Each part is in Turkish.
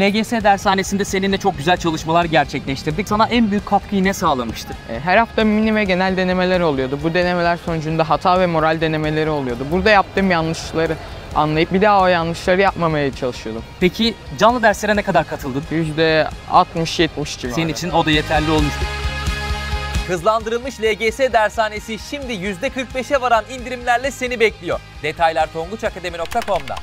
LGS dershanesinde seninle çok güzel çalışmalar gerçekleştirdik. Sana en büyük katkıyı ne sağlamıştır? E, her hafta mini ve genel denemeler oluyordu. Bu denemeler sonucunda hata ve moral denemeleri oluyordu. Burada yaptığım yanlışları anlayıp bir daha o yanlışları yapmamaya çalışıyordum. Peki canlı derslere ne kadar katıldın? %60-70 civarı. Senin için o da yeterli olmuştu. Hızlandırılmış LGS dershanesi şimdi %45'e varan indirimlerle seni bekliyor. Detaylar tonguçakademi.com'da.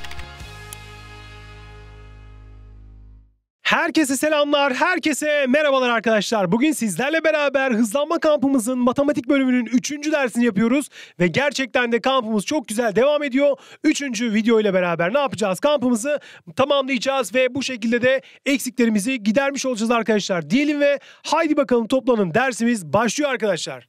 Herkese selamlar, herkese merhabalar arkadaşlar. Bugün sizlerle beraber hızlanma kampımızın matematik bölümünün 3. dersini yapıyoruz. Ve gerçekten de kampımız çok güzel devam ediyor. 3. video ile beraber ne yapacağız? Kampımızı tamamlayacağız ve bu şekilde de eksiklerimizi gidermiş olacağız arkadaşlar. Diyelim ve haydi bakalım toplanın dersimiz başlıyor arkadaşlar.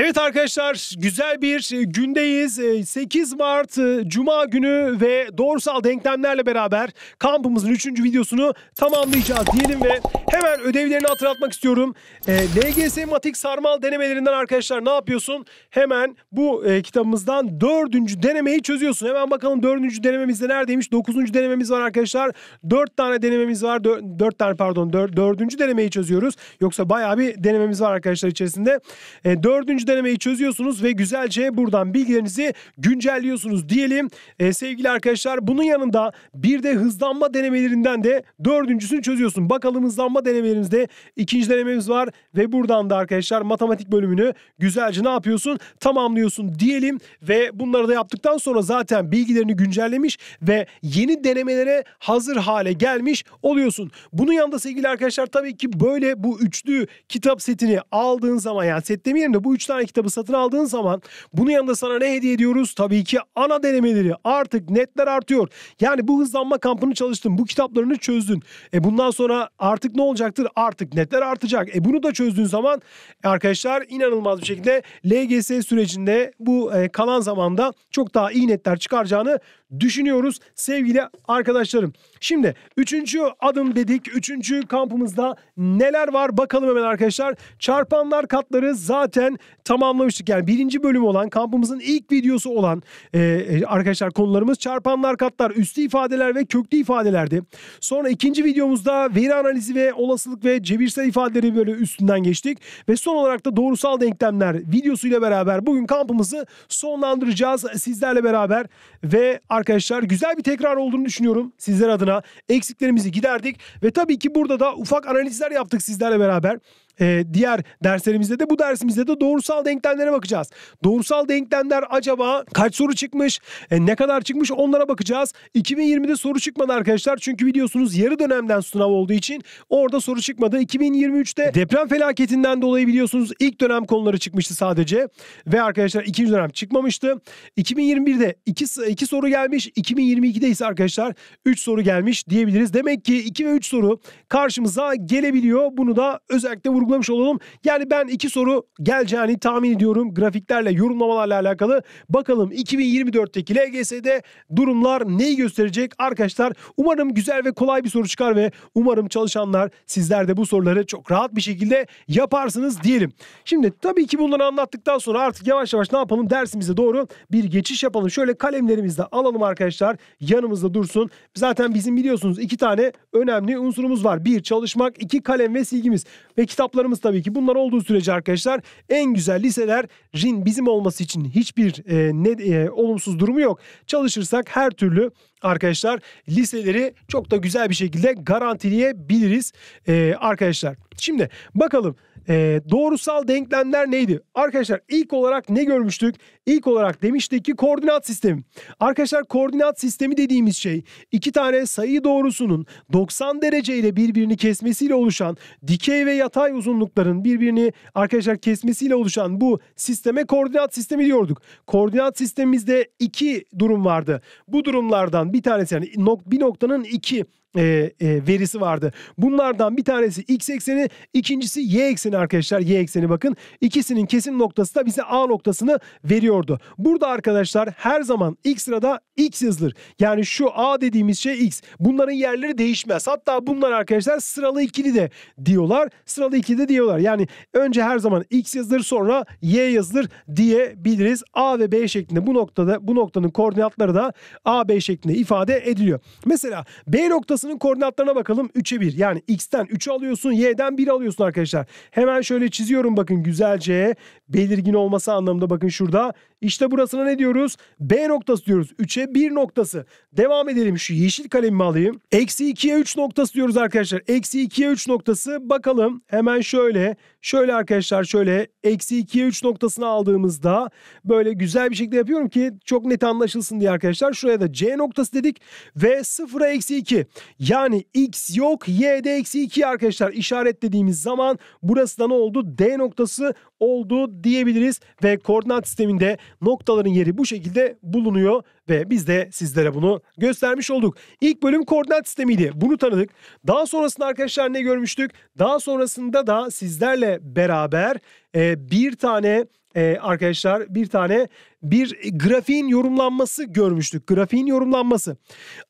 Evet arkadaşlar güzel bir e, gündeyiz. 8 e, Mart e, Cuma günü ve doğrusal denklemlerle beraber kampımızın 3. videosunu tamamlayacağız diyelim ve hemen ödevlerini hatırlatmak istiyorum. LGS Matik Sarmal denemelerinden arkadaşlar ne yapıyorsun? Hemen bu kitabımızdan 4. denemeyi çözüyorsun. Hemen bakalım 4. denememizde neredeymiş? 9. denememiz var arkadaşlar. 4 tane denememiz var. 4, tane pardon 4. denemeyi çözüyoruz. Yoksa bayağı bir denememiz var arkadaşlar içerisinde. 4 denemeyi çözüyorsunuz ve güzelce buradan bilgilerinizi güncelliyorsunuz diyelim. E, sevgili arkadaşlar bunun yanında bir de hızlanma denemelerinden de dördüncüsünü çözüyorsun. Bakalım hızlanma denemelerimizde ikinci denememiz var ve buradan da arkadaşlar matematik bölümünü güzelce ne yapıyorsun? Tamamlıyorsun diyelim ve bunları da yaptıktan sonra zaten bilgilerini güncellemiş ve yeni denemelere hazır hale gelmiş oluyorsun. Bunun yanında sevgili arkadaşlar tabii ki böyle bu üçlü kitap setini aldığın zaman yani set demeyelim de bu üç tane tane kitabı satın aldığın zaman bunun yanında sana ne hediye ediyoruz? Tabii ki ana denemeleri. Artık netler artıyor. Yani bu hızlanma kampını çalıştın. Bu kitaplarını çözdün. E bundan sonra artık ne olacaktır? Artık netler artacak. E bunu da çözdüğün zaman arkadaşlar inanılmaz bir şekilde LGS sürecinde bu e, kalan zamanda çok daha iyi netler çıkaracağını düşünüyoruz sevgili arkadaşlarım. Şimdi üçüncü adım dedik. Üçüncü kampımızda neler var bakalım hemen arkadaşlar. Çarpanlar katları zaten tamamlamıştık. Yani birinci bölüm olan kampımızın ilk videosu olan e, e, arkadaşlar konularımız çarpanlar katlar, üstü ifadeler ve köklü ifadelerdi. Sonra ikinci videomuzda veri analizi ve olasılık ve cebirsel ifadeleri böyle üstünden geçtik. Ve son olarak da doğrusal denklemler videosuyla beraber bugün kampımızı sonlandıracağız sizlerle beraber. Ve arkadaşlar güzel bir tekrar olduğunu düşünüyorum sizler adına adına eksiklerimizi giderdik ve tabii ki burada da ufak analizler yaptık sizlerle beraber e, diğer derslerimizde de bu dersimizde de doğrusal denklemlere bakacağız. Doğrusal denklemler acaba kaç soru çıkmış, e, ne kadar çıkmış onlara bakacağız. 2020'de soru çıkmadı arkadaşlar çünkü biliyorsunuz yarı dönemden sınav olduğu için orada soru çıkmadı. 2023'te deprem felaketinden dolayı biliyorsunuz ilk dönem konuları çıkmıştı sadece ve arkadaşlar ikinci dönem çıkmamıştı. 2021'de iki 2 soru gelmiş, 2022'de ise arkadaşlar 3 soru gelmiş diyebiliriz. Demek ki 2 ve 3 soru karşımıza gelebiliyor. Bunu da özellikle vurgu vurgulamış olalım. Yani ben iki soru geleceğini tahmin ediyorum. Grafiklerle, yorumlamalarla alakalı. Bakalım 2024'teki LGS'de durumlar neyi gösterecek? Arkadaşlar umarım güzel ve kolay bir soru çıkar ve umarım çalışanlar sizler de bu soruları çok rahat bir şekilde yaparsınız diyelim. Şimdi tabii ki bunları anlattıktan sonra artık yavaş yavaş ne yapalım dersimize doğru bir geçiş yapalım. Şöyle kalemlerimizi de alalım arkadaşlar. Yanımızda dursun. Zaten bizim biliyorsunuz iki tane önemli unsurumuz var. Bir çalışmak, iki kalem ve silgimiz ve kitaplar umutlarımız tabii ki bunlar olduğu sürece arkadaşlar en güzel liseler,in bizim olması için hiçbir e, ne e, olumsuz durumu yok. Çalışırsak her türlü arkadaşlar liseleri çok da güzel bir şekilde garantileyebiliriz e, arkadaşlar. Şimdi bakalım e, doğrusal denklemler neydi? Arkadaşlar ilk olarak ne görmüştük? İlk olarak demiştik ki koordinat sistemi. Arkadaşlar koordinat sistemi dediğimiz şey iki tane sayı doğrusunun 90 dereceyle birbirini kesmesiyle oluşan dikey ve yatay uzunlukların birbirini arkadaşlar kesmesiyle oluşan bu sisteme koordinat sistemi diyorduk. Koordinat sistemimizde iki durum vardı. Bu durumlardan bir tanesi yani bir noktanın iki e, e, verisi vardı. Bunlardan bir tanesi x ekseni, ikincisi y ekseni arkadaşlar. Y ekseni bakın. İkisinin kesim noktası da bize a noktasını veriyordu. Burada arkadaşlar her zaman ilk sırada x yazılır. Yani şu a dediğimiz şey x. Bunların yerleri değişmez. Hatta bunlar arkadaşlar sıralı ikili de diyorlar. Sıralı ikili de diyorlar. Yani önce her zaman x yazılır sonra y yazılır diyebiliriz. A ve B şeklinde bu noktada bu noktanın koordinatları da a b şeklinde ifade ediliyor. Mesela B noktasını açısının koordinatlarına bakalım. 3'e 1 yani x'ten 3 alıyorsun y'den 1 alıyorsun arkadaşlar. Hemen şöyle çiziyorum bakın güzelce belirgin olması anlamında bakın şurada. İşte burasına ne diyoruz? B noktası diyoruz. 3'e 1 noktası. Devam edelim şu yeşil kalemimi alayım. Eksi 2'ye 3 noktası diyoruz arkadaşlar. Eksi 2'ye 3 noktası bakalım hemen şöyle Şöyle arkadaşlar şöyle eksi 2'ye 3 noktasını aldığımızda böyle güzel bir şekilde yapıyorum ki çok net anlaşılsın diye arkadaşlar. Şuraya da C noktası dedik ve 0'a eksi 2. Yani X yok Y de eksi 2 arkadaşlar işaretlediğimiz zaman burası da ne oldu? D noktası oldu diyebiliriz ve koordinat sisteminde noktaların yeri bu şekilde bulunuyor ve biz de sizlere bunu göstermiş olduk. İlk bölüm koordinat sistemiydi. Bunu tanıdık. Daha sonrasında arkadaşlar ne görmüştük? Daha sonrasında da sizlerle beraber e, bir tane e, arkadaşlar bir tane bir grafiğin yorumlanması görmüştük. Grafiğin yorumlanması.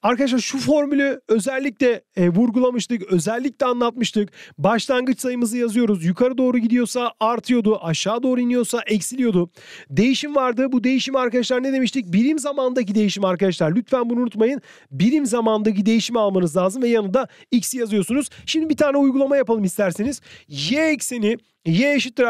Arkadaşlar şu formülü özellikle e, vurgulamıştık. Özellikle anlatmıştık. Başlangıç sayımızı yazıyoruz. Yukarı doğru gidiyorsa artıyordu. Aşağı doğru iniyorsa eksiliyordu. Değişim vardı. Bu değişim arkadaşlar ne demiştik? Birim zamandaki değişim arkadaşlar. Lütfen bunu unutmayın. Birim zamandaki değişimi almanız lazım ve yanında x yazıyorsunuz. Şimdi bir tane uygulama yapalım isterseniz. Y ekseni y eşittir e,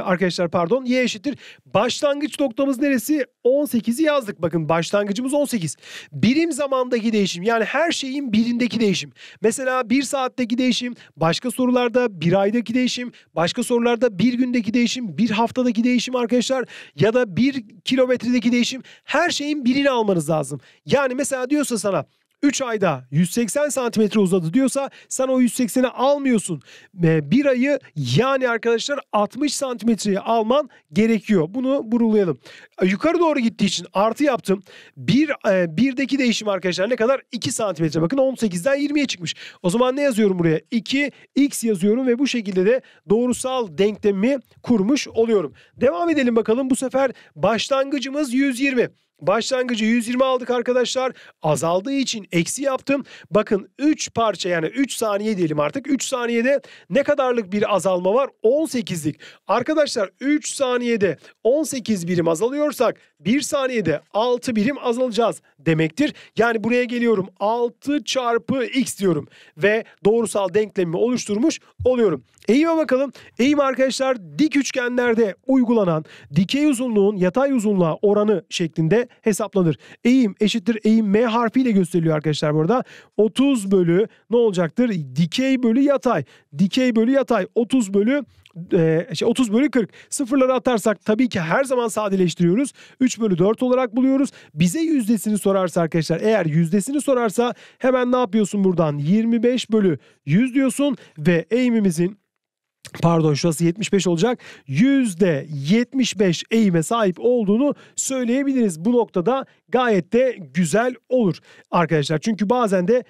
arkadaşlar pardon. Y eşittir. Başlangıç noktamız neresi? adresi 18'i yazdık. Bakın başlangıcımız 18. Birim zamandaki değişim yani her şeyin birindeki değişim. Mesela bir saatteki değişim, başka sorularda bir aydaki değişim, başka sorularda bir gündeki değişim, bir haftadaki değişim arkadaşlar ya da bir kilometredeki değişim her şeyin birini almanız lazım. Yani mesela diyorsa sana 3 ayda 180 santimetre uzadı diyorsa sen o 180'i almıyorsun. Ee, bir ayı yani arkadaşlar 60 santimetreyi alman gerekiyor. Bunu burulayalım. Ee, yukarı doğru gittiği için artı yaptım. Bir, e, birdeki değişim arkadaşlar ne kadar? 2 santimetre. Bakın 18'den 20'ye çıkmış. O zaman ne yazıyorum buraya? 2 x yazıyorum ve bu şekilde de doğrusal denklemi kurmuş oluyorum. Devam edelim bakalım. Bu sefer başlangıcımız 120. Başlangıcı 120 aldık arkadaşlar. Azaldığı için eksi yaptım. Bakın 3 parça yani 3 saniye diyelim artık. 3 saniyede ne kadarlık bir azalma var? 18'lik. Arkadaşlar 3 saniyede 18 birim azalıyorsak 1 saniyede 6 birim azalacağız demektir. Yani buraya geliyorum 6 çarpı x diyorum. Ve doğrusal denklemimi oluşturmuş oluyorum. Eğime bakalım. Eğim arkadaşlar dik üçgenlerde uygulanan dikey uzunluğun yatay uzunluğa oranı şeklinde hesaplanır. Eğim eşittir eğim M harfiyle gösteriliyor arkadaşlar burada. 30 bölü ne olacaktır? Dikey bölü yatay. Dikey bölü yatay 30 bölü 30 e, şey, bölü 40 sıfırları atarsak tabii ki her zaman sadeleştiriyoruz. 3 bölü 4 olarak buluyoruz. Bize yüzdesini sorarsa arkadaşlar eğer yüzdesini sorarsa hemen ne yapıyorsun buradan? 25 bölü 100 diyorsun ve eğimimizin pardon şurası 75 olacak %75 eğime sahip olduğunu söyleyebiliriz. Bu noktada gayet de güzel olur arkadaşlar. Çünkü bazen de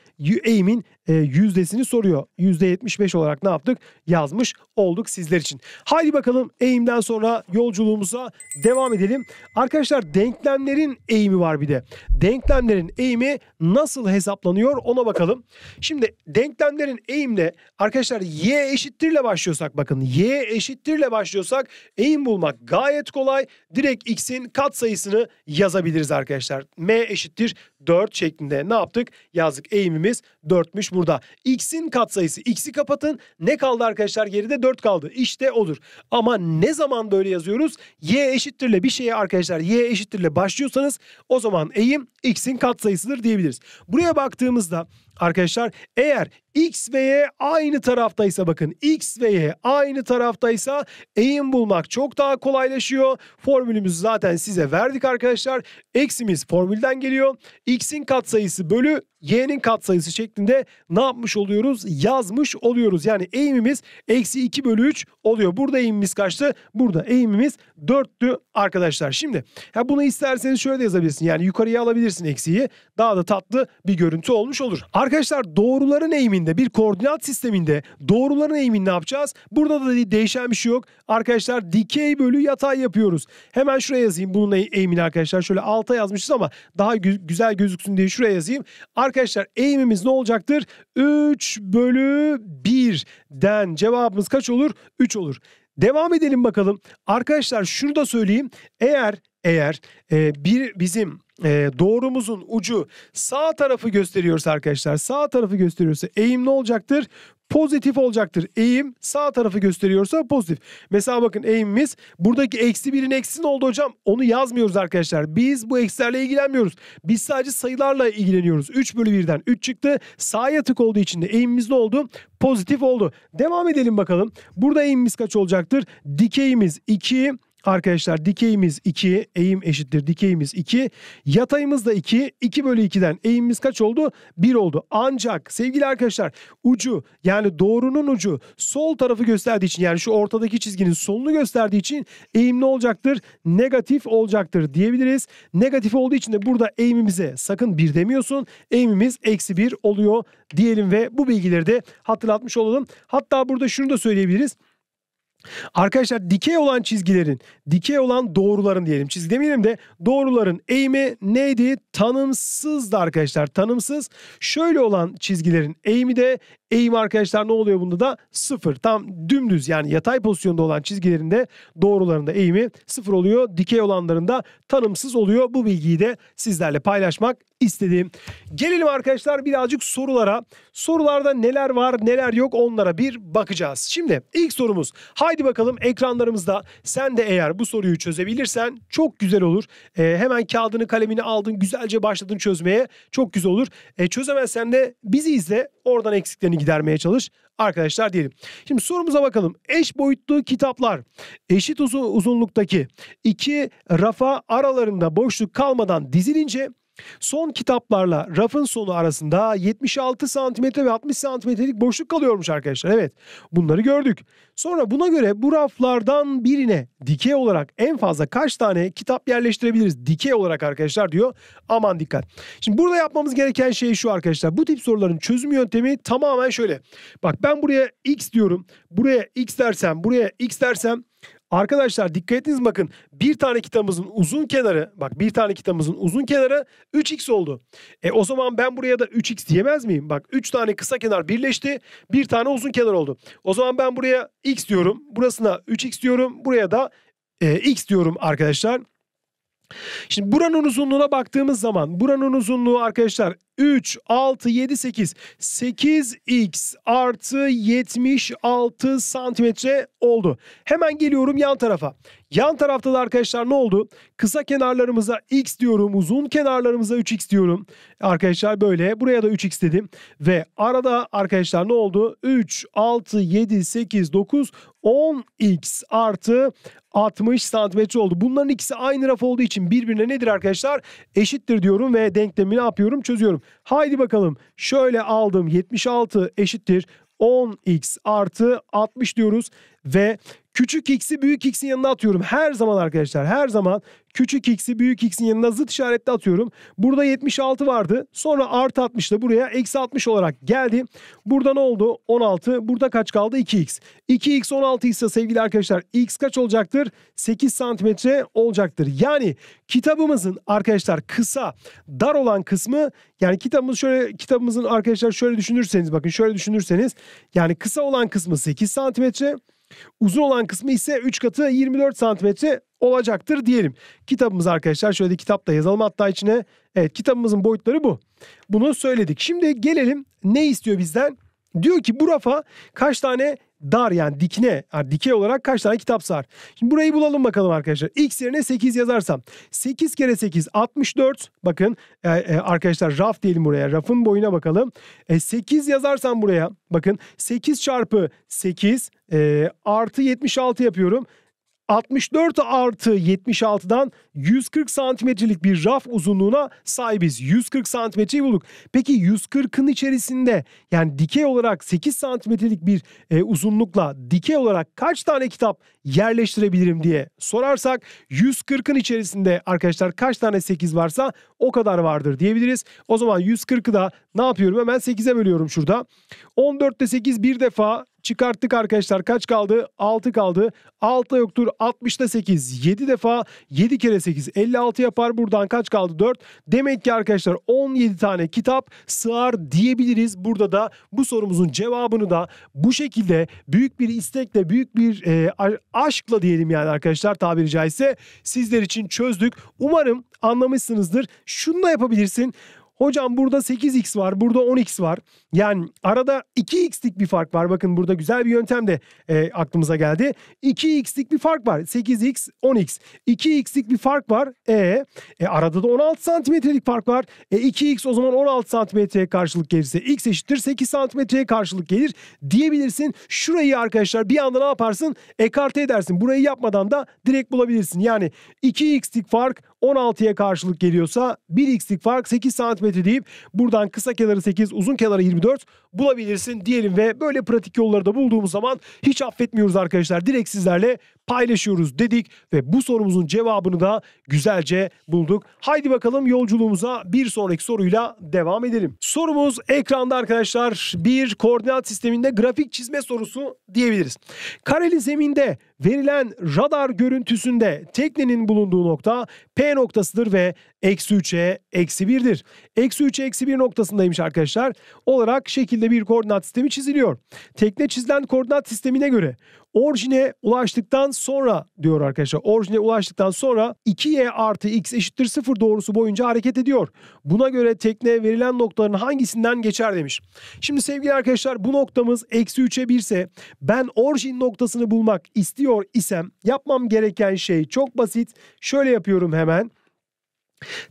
eğimin e, yüzdesini soruyor. %75 olarak ne yaptık? Yazmış olduk sizler için. Haydi bakalım eğimden sonra yolculuğumuza devam edelim. Arkadaşlar denklemlerin eğimi var bir de. Denklemlerin eğimi nasıl hesaplanıyor ona bakalım. Şimdi denklemlerin eğimle arkadaşlar y eşittirle başlıyoruz başlıyorsak bakın y eşittirle başlıyorsak eğim bulmak gayet kolay. Direkt x'in kat sayısını yazabiliriz arkadaşlar. m eşittir 4 şeklinde ne yaptık? Yazdık eğimimiz 4'müş burada. X'in katsayısı x'i kapatın. Ne kaldı arkadaşlar? Geride 4 kaldı. İşte odur. Ama ne zaman böyle yazıyoruz? Y eşittirle bir şeye arkadaşlar y eşittirle başlıyorsanız o zaman eğim x'in katsayısıdır diyebiliriz. Buraya baktığımızda arkadaşlar eğer x ve y aynı taraftaysa bakın x ve y aynı taraftaysa eğim bulmak çok daha kolaylaşıyor. Formülümüzü zaten size verdik arkadaşlar. Eksimiz formülden geliyor. x'in katsayısı bölü y'nin katsayısı şeklinde ne yapmış oluyoruz? Yazmış oluyoruz. Yani eğimimiz eksi 2 bölü 3 oluyor. Burada eğimimiz kaçtı? Burada eğimimiz 4'tü arkadaşlar. Şimdi ya bunu isterseniz şöyle de yazabilirsin. Yani yukarıya alabilirsin eksiyi. Daha da tatlı bir görüntü olmuş olur. Arkadaşlar doğruların eğiminde bir koordinat sisteminde doğruların eğimini ne yapacağız? Burada da değişen bir şey yok. Arkadaşlar dikey bölü yatay yapıyoruz. Hemen şuraya yazayım bunun eğimini arkadaşlar. Şöyle alta yazmışız ama daha güzel gözüksün diye şuraya yazayım. Arkadaşlar Arkadaşlar eğimimiz ne olacaktır? 3 bölü 1'den cevabımız kaç olur? 3 olur. Devam edelim bakalım. Arkadaşlar şunu da söyleyeyim. Eğer eğer e, bir bizim e, doğrumuzun ucu sağ tarafı gösteriyorsa arkadaşlar sağ tarafı gösteriyorsa eğim ne olacaktır? Pozitif olacaktır. Eğim sağ tarafı gösteriyorsa pozitif. Mesela bakın eğimimiz buradaki eksi birin eksinin oldu hocam. Onu yazmıyoruz arkadaşlar. Biz bu eksilerle ilgilenmiyoruz. Biz sadece sayılarla ilgileniyoruz. 3 bölü 1'den 3 çıktı. Sağ yatık olduğu için de eğimimiz ne oldu? Pozitif oldu. Devam edelim bakalım. Burada eğimimiz kaç olacaktır? Dikeyimiz 2, Arkadaşlar dikeyimiz 2, eğim eşittir dikeyimiz 2, yatayımız da 2, 2 bölü 2'den eğimimiz kaç oldu? 1 oldu. Ancak sevgili arkadaşlar ucu yani doğrunun ucu sol tarafı gösterdiği için yani şu ortadaki çizginin solunu gösterdiği için eğim ne olacaktır? Negatif olacaktır diyebiliriz. Negatif olduğu için de burada eğimimize sakın 1 demiyorsun. Eğimimiz eksi 1 oluyor diyelim ve bu bilgileri de hatırlatmış olalım. Hatta burada şunu da söyleyebiliriz. Arkadaşlar dikey olan çizgilerin, dikey olan doğruların diyelim. Çizgi demeyelim de doğruların eğimi neydi? Tanımsızdı arkadaşlar. Tanımsız. Şöyle olan çizgilerin eğimi de Eğim arkadaşlar ne oluyor bunda da? Sıfır. Tam dümdüz yani yatay pozisyonda olan çizgilerinde doğrularında eğimi sıfır oluyor. Dikey olanlarında tanımsız oluyor. Bu bilgiyi de sizlerle paylaşmak istediğim. Gelelim arkadaşlar birazcık sorulara. Sorularda neler var neler yok onlara bir bakacağız. Şimdi ilk sorumuz. Haydi bakalım ekranlarımızda sen de eğer bu soruyu çözebilirsen çok güzel olur. E, hemen kağıdını kalemini aldın güzelce başladın çözmeye çok güzel olur. E, çözemezsen de bizi izle oradan eksiklerini gidermeye çalış arkadaşlar diyelim. Şimdi sorumuza bakalım. Eş boyutlu kitaplar eşit uzunluktaki iki rafa aralarında boşluk kalmadan dizilince Son kitaplarla rafın sonu arasında 76 santimetre ve 60 santimetrelik boşluk kalıyormuş arkadaşlar. Evet bunları gördük. Sonra buna göre bu raflardan birine dikey olarak en fazla kaç tane kitap yerleştirebiliriz? Dikey olarak arkadaşlar diyor. Aman dikkat. Şimdi burada yapmamız gereken şey şu arkadaşlar. Bu tip soruların çözüm yöntemi tamamen şöyle. Bak ben buraya x diyorum. Buraya x dersem, buraya x dersem Arkadaşlar dikkat ediniz bakın bir tane kitabımızın uzun kenarı bak bir tane kitabımızın uzun kenarı 3x oldu. E o zaman ben buraya da 3x diyemez miyim? Bak 3 tane kısa kenar birleşti bir tane uzun kenar oldu. O zaman ben buraya x diyorum burasına 3x diyorum buraya da e, x diyorum arkadaşlar. Şimdi buranın uzunluğuna baktığımız zaman buranın uzunluğu arkadaşlar 3, 6, 7, 8, 8x artı 76 santimetre oldu. Hemen geliyorum yan tarafa. Yan tarafta da arkadaşlar ne oldu? Kısa kenarlarımıza x diyorum, uzun kenarlarımıza 3x diyorum. Arkadaşlar böyle buraya da 3x dedim. Ve arada arkadaşlar ne oldu? 3, 6, 7, 8, 9, 10x artı 60 santimetre oldu. Bunların ikisi aynı raf olduğu için birbirine nedir arkadaşlar? Eşittir diyorum ve denklemini ne yapıyorum? Çözüyorum. Haydi bakalım. Şöyle aldım 76 eşittir 10x artı 60 diyoruz ve Küçük x'i büyük x'in yanına atıyorum. Her zaman arkadaşlar her zaman küçük x'i büyük x'in yanına zıt işaretle atıyorum. Burada 76 vardı. Sonra artı 60 da buraya eksi 60 olarak geldi. Burada ne oldu? 16. Burada kaç kaldı? 2x. 2x 16 ise sevgili arkadaşlar x kaç olacaktır? 8 santimetre olacaktır. Yani kitabımızın arkadaşlar kısa dar olan kısmı yani kitabımız şöyle kitabımızın arkadaşlar şöyle düşünürseniz bakın şöyle düşünürseniz yani kısa olan kısmı 8 santimetre Uzun olan kısmı ise 3 katı 24 santimetre olacaktır diyelim. Kitabımız arkadaşlar şöyle kitap da yazalım hatta içine. Evet kitabımızın boyutları bu. Bunu söyledik. Şimdi gelelim ne istiyor bizden? Diyor ki bu rafa kaç tane dar yani dikine yani dikey olarak kaç tane kitap sar? Şimdi burayı bulalım bakalım arkadaşlar. X yerine 8 yazarsam 8 kere 8 64 bakın e, e, arkadaşlar raf diyelim buraya rafın boyuna bakalım. E, 8 yazarsam buraya bakın 8 çarpı 8 e, artı 76 yapıyorum. 64 artı 76'dan 140 santimetrelik bir raf uzunluğuna sahibiz. 140 santimetreyi bulduk. Peki 140'ın içerisinde yani dikey olarak 8 santimetrelik bir e, uzunlukla dikey olarak kaç tane kitap yerleştirebilirim diye sorarsak 140'ın içerisinde arkadaşlar kaç tane 8 varsa o kadar vardır diyebiliriz. O zaman 140'ı da ne yapıyorum hemen 8'e bölüyorum şurada. 14'te 8 bir defa çıkarttık arkadaşlar. Kaç kaldı? 6 kaldı. 6 yoktur. 60'da 8. 7 defa 7 kere 8. 56 yapar. Buradan kaç kaldı? 4. Demek ki arkadaşlar 17 tane kitap sığar diyebiliriz. Burada da bu sorumuzun cevabını da bu şekilde büyük bir istekle, büyük bir e, aşkla diyelim yani arkadaşlar tabiri caizse sizler için çözdük. Umarım anlamışsınızdır. Şunu da yapabilirsin. Hocam burada 8x var, burada 10x var. Yani arada 2x'lik bir fark var. Bakın burada güzel bir yöntem de e, aklımıza geldi. 2x'lik bir fark var. 8x, 10x. 2x'lik bir fark var. E, e arada da 16 santimetrelik fark var. E 2x o zaman 16 santimetreye karşılık gelirse x eşittir 8 santimetreye karşılık gelir diyebilirsin. Şurayı arkadaşlar bir anda ne yaparsın? Ekarte edersin. Burayı yapmadan da direkt bulabilirsin. Yani 2x'lik fark 16'ya karşılık geliyorsa 1x'lik fark 8 cm deyip buradan kısa kenarı 8 uzun kenarı 24 bulabilirsin diyelim ve böyle pratik yolları da bulduğumuz zaman hiç affetmiyoruz arkadaşlar. Direkt sizlerle paylaşıyoruz dedik ve bu sorumuzun cevabını da güzelce bulduk. Haydi bakalım yolculuğumuza bir sonraki soruyla devam edelim. Sorumuz ekranda arkadaşlar bir koordinat sisteminde grafik çizme sorusu diyebiliriz. Kareli zeminde verilen radar görüntüsünde teknenin bulunduğu nokta P noktasıdır ve eksi 3'e eksi 1'dir. Eksi 3'e eksi 1 noktasındaymış arkadaşlar. Olarak şekilde bir koordinat sistemi çiziliyor. Tekne çizilen koordinat sistemine göre Orijine ulaştıktan sonra diyor arkadaşlar. Orijine ulaştıktan sonra 2y artı x eşittir 0 doğrusu boyunca hareket ediyor. Buna göre tekne verilen noktaların hangisinden geçer demiş. Şimdi sevgili arkadaşlar bu noktamız eksi 3'e 1 ise ben orijin noktasını bulmak istiyor isem yapmam gereken şey çok basit. Şöyle yapıyorum hemen.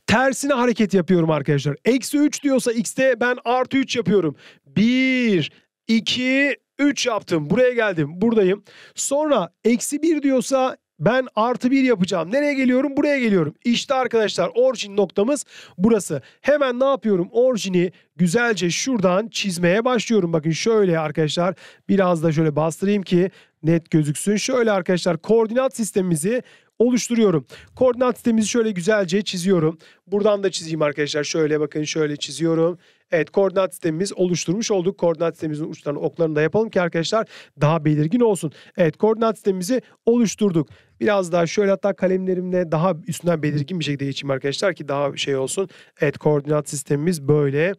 Tersine hareket yapıyorum arkadaşlar. Eksi 3 diyorsa x'te ben artı 3 yapıyorum. 1, 2, 3 yaptım. Buraya geldim. Buradayım. Sonra eksi 1 diyorsa ben artı 1 yapacağım. Nereye geliyorum? Buraya geliyorum. İşte arkadaşlar orijin noktamız burası. Hemen ne yapıyorum? Orijini güzelce şuradan çizmeye başlıyorum. Bakın şöyle arkadaşlar biraz da şöyle bastırayım ki net gözüksün. Şöyle arkadaşlar koordinat sistemimizi oluşturuyorum. Koordinat sistemimizi şöyle güzelce çiziyorum. Buradan da çizeyim arkadaşlar. Şöyle bakın şöyle çiziyorum. Evet koordinat sistemimiz oluşturmuş olduk. Koordinat sistemimizin uçlarını oklarını da yapalım ki arkadaşlar daha belirgin olsun. Evet koordinat sistemimizi oluşturduk. Biraz daha şöyle hatta kalemlerimle daha üstünden belirgin bir şekilde geçeyim arkadaşlar ki daha şey olsun. Evet koordinat sistemimiz böyle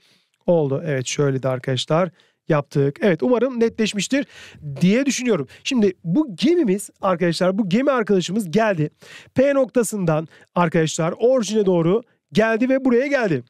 oldu. Evet şöyle de arkadaşlar. Arkadaşlar yaptık. Evet umarım netleşmiştir diye düşünüyorum. Şimdi bu gemimiz arkadaşlar bu gemi arkadaşımız geldi. P noktasından arkadaşlar orijine doğru geldi ve buraya geldi.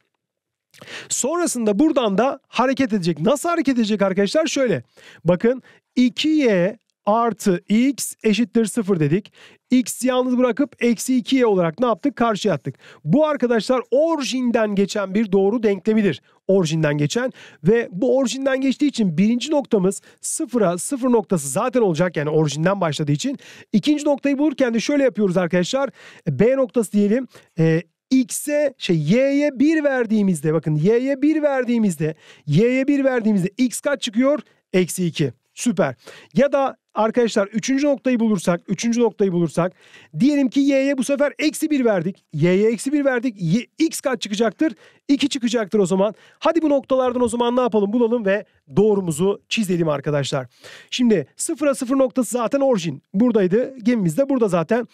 Sonrasında buradan da hareket edecek. Nasıl hareket edecek arkadaşlar? Şöyle bakın 2y artı x eşittir 0 dedik. x yalnız bırakıp eksi 2y olarak ne yaptık? Karşıya attık. Bu arkadaşlar orijinden geçen bir doğru denklemidir orijinden geçen ve bu orijinden geçtiği için birinci noktamız sıfıra sıfır noktası zaten olacak yani orijinden başladığı için. ikinci noktayı bulurken de şöyle yapıyoruz arkadaşlar. B noktası diyelim. E, x'e şey y'ye 1 verdiğimizde bakın y'ye 1 verdiğimizde y'ye 1 verdiğimizde x kaç çıkıyor? Eksi 2. Süper. Ya da arkadaşlar üçüncü noktayı bulursak, üçüncü noktayı bulursak diyelim ki y'ye bu sefer eksi bir verdik. Y'ye eksi bir verdik. Y, x kaç çıkacaktır? 2 çıkacaktır o zaman. Hadi bu noktalardan o zaman ne yapalım bulalım ve doğrumuzu çizelim arkadaşlar. Şimdi sıfıra sıfır noktası zaten orijin. Buradaydı. Gemimiz de burada zaten.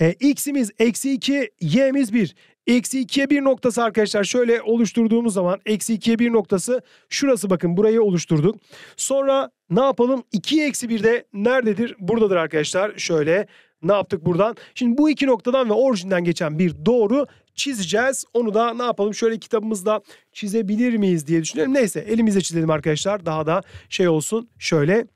E, x'imiz eksi 2, y'miz 1. Eksi 2'ye 1 noktası arkadaşlar şöyle oluşturduğumuz zaman eksi 2'ye 1 noktası şurası bakın burayı oluşturduk. Sonra ne yapalım 2'ye eksi 1 de nerededir? Buradadır arkadaşlar şöyle ne yaptık buradan? Şimdi bu iki noktadan ve orijinden geçen bir doğru çizeceğiz. Onu da ne yapalım şöyle kitabımızda çizebilir miyiz diye düşünüyorum. Neyse elimizle çizelim arkadaşlar daha da şey olsun şöyle.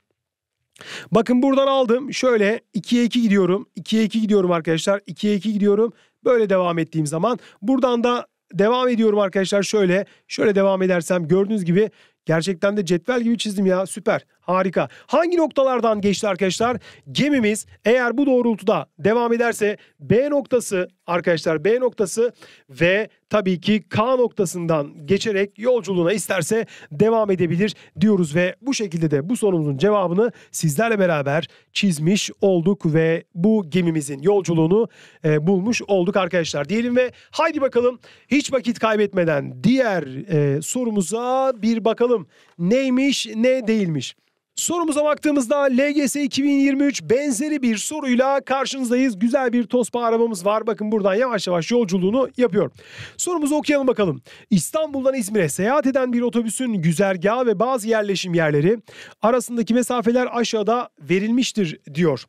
Bakın buradan aldım şöyle 2'ye 2 gidiyorum 2'ye 2 gidiyorum arkadaşlar 2'ye 2 gidiyorum Böyle devam ettiğim zaman buradan da devam ediyorum arkadaşlar şöyle. Şöyle devam edersem gördüğünüz gibi gerçekten de cetvel gibi çizdim ya süper. Harika. Hangi noktalardan geçti arkadaşlar? Gemimiz eğer bu doğrultuda devam ederse B noktası arkadaşlar B noktası ve tabii ki K noktasından geçerek yolculuğuna isterse devam edebilir diyoruz ve bu şekilde de bu sorumuzun cevabını sizlerle beraber çizmiş olduk ve bu gemimizin yolculuğunu e, bulmuş olduk arkadaşlar diyelim ve haydi bakalım hiç vakit kaybetmeden diğer e, sorumuza bir bakalım neymiş ne değilmiş. Sorumuza baktığımızda LGS 2023 benzeri bir soruyla karşınızdayız. Güzel bir Tospa arabamız var. Bakın buradan yavaş yavaş yolculuğunu yapıyor. Sorumuzu okuyalım bakalım. İstanbul'dan İzmir'e seyahat eden bir otobüsün güzergahı ve bazı yerleşim yerleri arasındaki mesafeler aşağıda verilmiştir diyor.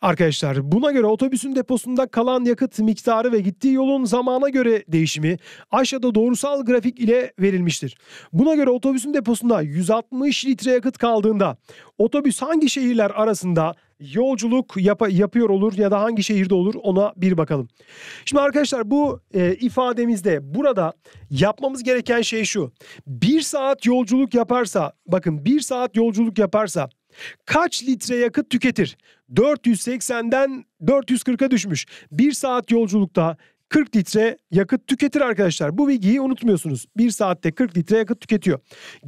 Arkadaşlar buna göre otobüsün deposunda kalan yakıt miktarı ve gittiği yolun zamana göre değişimi aşağıda doğrusal grafik ile verilmiştir. Buna göre otobüsün deposunda 160 litre yakıt kaldığında otobüs hangi şehirler arasında yolculuk yap yapıyor olur ya da hangi şehirde olur ona bir bakalım. Şimdi arkadaşlar bu e, ifademizde burada yapmamız gereken şey şu. bir saat yolculuk yaparsa bakın bir saat yolculuk yaparsa Kaç litre yakıt tüketir? 480'den 440'a düşmüş. Bir saat yolculukta 40 litre yakıt tüketir arkadaşlar. Bu bilgiyi unutmuyorsunuz. Bir saatte 40 litre yakıt tüketiyor.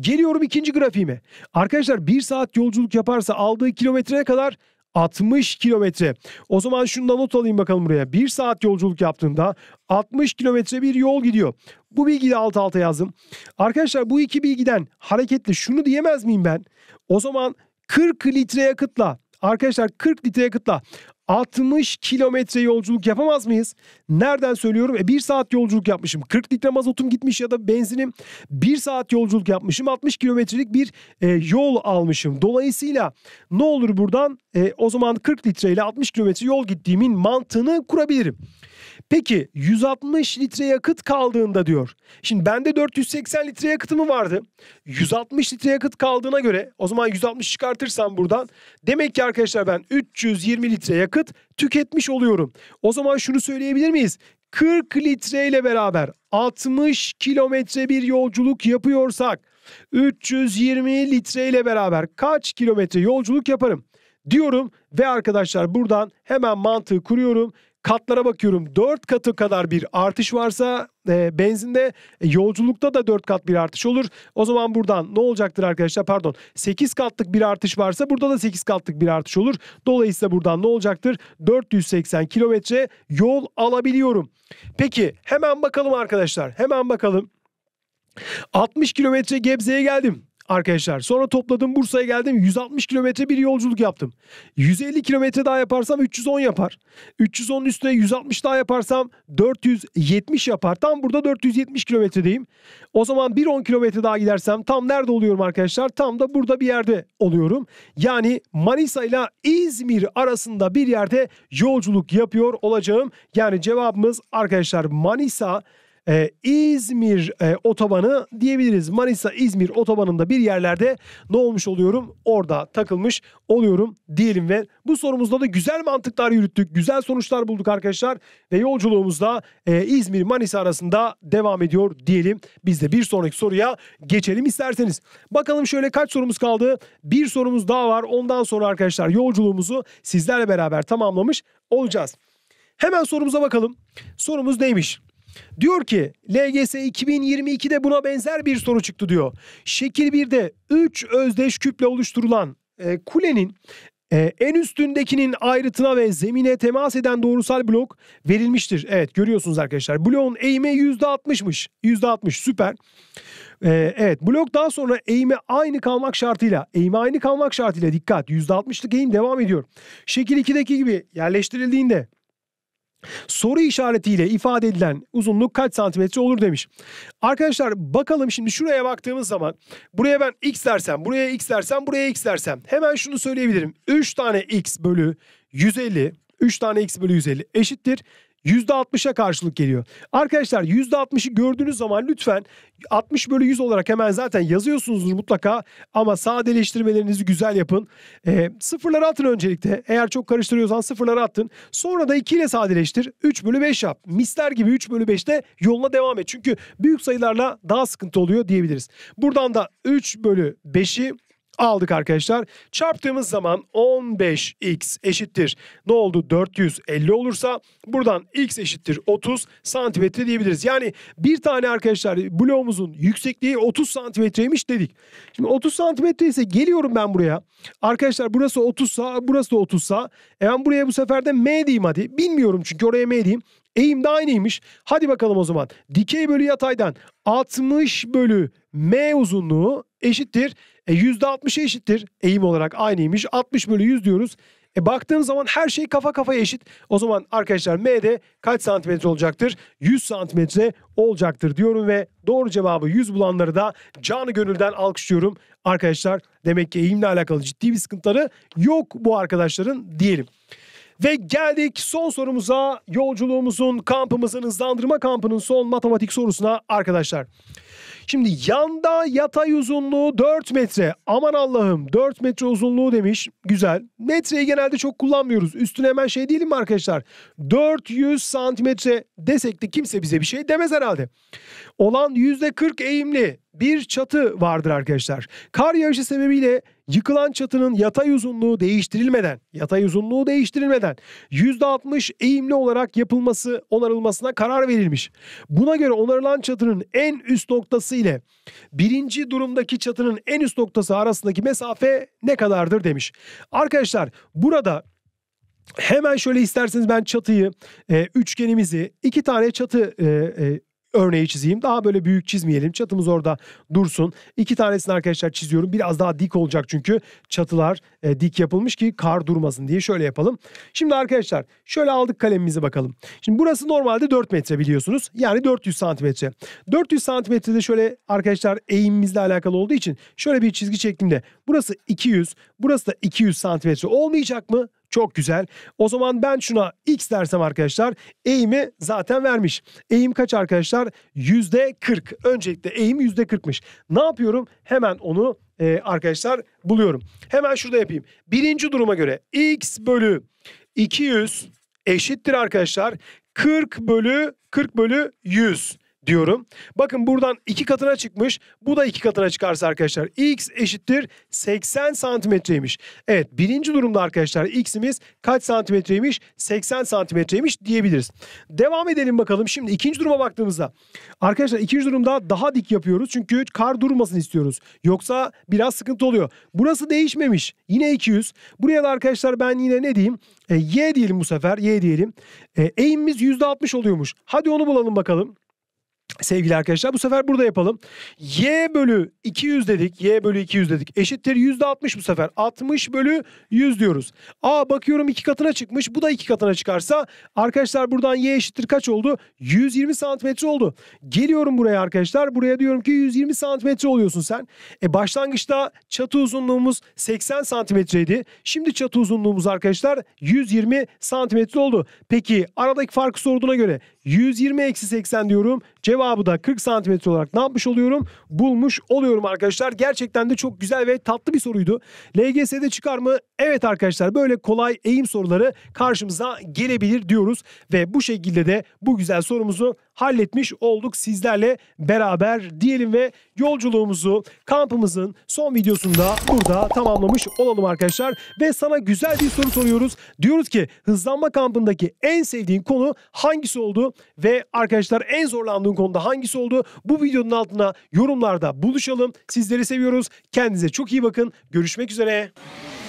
Geliyorum ikinci grafiğime. Arkadaşlar bir saat yolculuk yaparsa aldığı kilometreye kadar 60 kilometre. O zaman şundan not alayım bakalım buraya. Bir saat yolculuk yaptığında 60 kilometre bir yol gidiyor. Bu bilgiyi de alt alta yazdım. Arkadaşlar bu iki bilgiden hareketle şunu diyemez miyim ben? O zaman 40 litre yakıtla arkadaşlar 40 litre yakıtla 60 kilometre yolculuk yapamaz mıyız? Nereden söylüyorum? E 1 saat yolculuk yapmışım. 40 litre mazotum gitmiş ya da benzinim 1 saat yolculuk yapmışım. 60 kilometrelik bir e, yol almışım. Dolayısıyla ne olur buradan? E, o zaman 40 litre ile 60 kilometre yol gittiğimin mantığını kurabilirim. Peki 160 litre yakıt kaldığında diyor. Şimdi bende 480 litre yakıtımı vardı. 160 litre yakıt kaldığına göre o zaman 160 çıkartırsam buradan demek ki arkadaşlar ben 320 litre yakıt tüketmiş oluyorum. O zaman şunu söyleyebilir miyiz? 40 litre ile beraber 60 kilometre bir yolculuk yapıyorsak 320 litre ile beraber kaç kilometre yolculuk yaparım diyorum ve arkadaşlar buradan hemen mantığı kuruyorum katlara bakıyorum. 4 katı kadar bir artış varsa e, benzinde e, yolculukta da 4 kat bir artış olur. O zaman buradan ne olacaktır arkadaşlar? Pardon 8 katlık bir artış varsa burada da 8 katlık bir artış olur. Dolayısıyla buradan ne olacaktır? 480 kilometre yol alabiliyorum. Peki hemen bakalım arkadaşlar. Hemen bakalım. 60 kilometre Gebze'ye geldim arkadaşlar. Sonra topladım Bursa'ya geldim 160 kilometre bir yolculuk yaptım. 150 kilometre daha yaparsam 310 yapar. 310'un üstüne 160 daha yaparsam 470 yapar. Tam burada 470 kilometredeyim. O zaman bir 10 kilometre daha gidersem tam nerede oluyorum arkadaşlar? Tam da burada bir yerde oluyorum. Yani Manisa ile İzmir arasında bir yerde yolculuk yapıyor olacağım. Yani cevabımız arkadaşlar Manisa e, İzmir e, otobanı diyebiliriz. Manisa İzmir otobanında bir yerlerde ne olmuş oluyorum? Orada takılmış oluyorum diyelim ve bu sorumuzda da güzel mantıklar yürüttük. Güzel sonuçlar bulduk arkadaşlar ve yolculuğumuzda e, İzmir Manisa arasında devam ediyor diyelim. Biz de bir sonraki soruya geçelim isterseniz. Bakalım şöyle kaç sorumuz kaldı? Bir sorumuz daha var. Ondan sonra arkadaşlar yolculuğumuzu sizlerle beraber tamamlamış olacağız. Hemen sorumuza bakalım. Sorumuz neymiş? Diyor ki LGS 2022'de buna benzer bir soru çıktı diyor. Şekil 1'de 3 özdeş küple oluşturulan e, kulenin ee, en üstündekinin ayrıtına ve zemine temas eden doğrusal blok verilmiştir. Evet görüyorsunuz arkadaşlar. Bloğun eğimi %60'mış. %60 süper. Ee, evet blok daha sonra eğimi aynı kalmak şartıyla eğime aynı kalmak şartıyla dikkat %60'lık eğim devam ediyor. Şekil 2'deki gibi yerleştirildiğinde Soru işaretiyle ifade edilen uzunluk kaç santimetre olur demiş. Arkadaşlar bakalım şimdi şuraya baktığımız zaman buraya ben x dersem, buraya x dersem, buraya x dersem hemen şunu söyleyebilirim. 3 tane x bölü 150, 3 tane x bölü 150 eşittir %60'a karşılık geliyor. Arkadaşlar %60'ı gördüğünüz zaman lütfen 60 bölü 100 olarak hemen zaten yazıyorsunuzdur mutlaka ama sadeleştirmelerinizi güzel yapın. E, sıfırları atın öncelikle. Eğer çok karıştırıyorsan sıfırları attın. Sonra da 2 ile sadeleştir. 3 bölü 5 yap. Misler gibi 3 bölü 5'te yoluna devam et. Çünkü büyük sayılarla daha sıkıntı oluyor diyebiliriz. Buradan da 3 bölü 5'i aldık arkadaşlar. Çarptığımız zaman 15x eşittir. Ne oldu? 450 olursa buradan x eşittir 30 santimetre diyebiliriz. Yani bir tane arkadaşlar bloğumuzun yüksekliği 30 santimetreymiş dedik. Şimdi 30 santimetre ise geliyorum ben buraya. Arkadaşlar burası 30 sa burası da 30 sa. E ben buraya bu sefer de m diyeyim hadi. Bilmiyorum çünkü oraya m diyeyim. Eğim de aynıymış. Hadi bakalım o zaman. Dikey bölü yataydan 60 bölü m uzunluğu eşittir e %60'a eşittir. Eğim olarak aynıymış. 60 bölü 100 diyoruz. E baktığım zaman her şey kafa kafaya eşit. O zaman arkadaşlar M'de kaç santimetre olacaktır? 100 santimetre olacaktır diyorum ve doğru cevabı 100 bulanları da canı gönülden alkışlıyorum. Arkadaşlar demek ki eğimle alakalı ciddi bir sıkıntıları yok bu arkadaşların diyelim. Ve geldik son sorumuza yolculuğumuzun kampımızın hızlandırma kampının son matematik sorusuna arkadaşlar. Arkadaşlar. Şimdi yanda yatay uzunluğu 4 metre. Aman Allah'ım 4 metre uzunluğu demiş. Güzel. Metreyi genelde çok kullanmıyoruz. Üstüne hemen şey diyelim mi arkadaşlar? 400 santimetre desek de kimse bize bir şey demez herhalde. Olan %40 eğimli bir çatı vardır arkadaşlar. Kar yağışı sebebiyle yıkılan çatının yatay uzunluğu değiştirilmeden, yatay uzunluğu değiştirilmeden %60 eğimli olarak yapılması, onarılmasına karar verilmiş. Buna göre onarılan çatının en üst noktası ile birinci durumdaki çatının en üst noktası arasındaki mesafe ne kadardır demiş. Arkadaşlar burada Hemen şöyle isterseniz ben çatıyı, e, üçgenimizi, iki tane çatı e, e, örneği çizeyim. Daha böyle büyük çizmeyelim. Çatımız orada dursun. İki tanesini arkadaşlar çiziyorum. Biraz daha dik olacak çünkü çatılar e, dik yapılmış ki kar durmasın diye şöyle yapalım. Şimdi arkadaşlar şöyle aldık kalemimizi bakalım. Şimdi burası normalde 4 metre biliyorsunuz. Yani 400 santimetre. 400 santimetrede şöyle arkadaşlar eğimimizle alakalı olduğu için şöyle bir çizgi çektiğimde Burası 200, burası da 200 santimetre olmayacak mı? Çok güzel. O zaman ben şuna x dersem arkadaşlar eğimi zaten vermiş. Eğim kaç arkadaşlar? %40. Öncelikle eğim %40'mış. Ne yapıyorum? Hemen onu e, arkadaşlar buluyorum. Hemen şurada yapayım. Birinci duruma göre x bölü 200 eşittir arkadaşlar. 40 bölü 40 bölü 100 diyorum. Bakın buradan iki katına çıkmış. Bu da iki katına çıkarsa arkadaşlar x eşittir 80 santimetreymiş. Evet birinci durumda arkadaşlar x'imiz kaç santimetreymiş? 80 santimetreymiş diyebiliriz. Devam edelim bakalım. Şimdi ikinci duruma baktığımızda arkadaşlar ikinci durumda daha dik yapıyoruz. Çünkü kar durmasın istiyoruz. Yoksa biraz sıkıntı oluyor. Burası değişmemiş. Yine 200. Buraya da arkadaşlar ben yine ne diyeyim? E, y diyelim bu sefer. Y diyelim. E, eğimimiz %60 oluyormuş. Hadi onu bulalım bakalım. Sevgili arkadaşlar bu sefer burada yapalım. Y bölü 200 dedik. Y bölü 200 dedik. Eşittir %60 bu sefer. 60 bölü 100 diyoruz. Aa bakıyorum iki katına çıkmış. Bu da iki katına çıkarsa arkadaşlar buradan Y eşittir kaç oldu? 120 santimetre oldu. Geliyorum buraya arkadaşlar. Buraya diyorum ki 120 santimetre oluyorsun sen. E başlangıçta çatı uzunluğumuz 80 santimetreydi. Şimdi çatı uzunluğumuz arkadaşlar 120 santimetre oldu. Peki aradaki farkı sorduğuna göre 120 eksi 80 diyorum. Cevap cevabı da 40 santimetre olarak ne yapmış oluyorum? Bulmuş oluyorum arkadaşlar. Gerçekten de çok güzel ve tatlı bir soruydu. LGS'de çıkar mı? Evet arkadaşlar böyle kolay eğim soruları karşımıza gelebilir diyoruz. Ve bu şekilde de bu güzel sorumuzu halletmiş olduk sizlerle beraber diyelim ve yolculuğumuzu kampımızın son videosunda burada tamamlamış olalım arkadaşlar. Ve sana güzel bir soru soruyoruz. Diyoruz ki hızlanma kampındaki en sevdiğin konu hangisi oldu? Ve arkadaşlar en zorlandığın konuda hangisi oldu? Bu videonun altına yorumlarda buluşalım. Sizleri seviyoruz. Kendinize çok iyi bakın. Görüşmek üzere.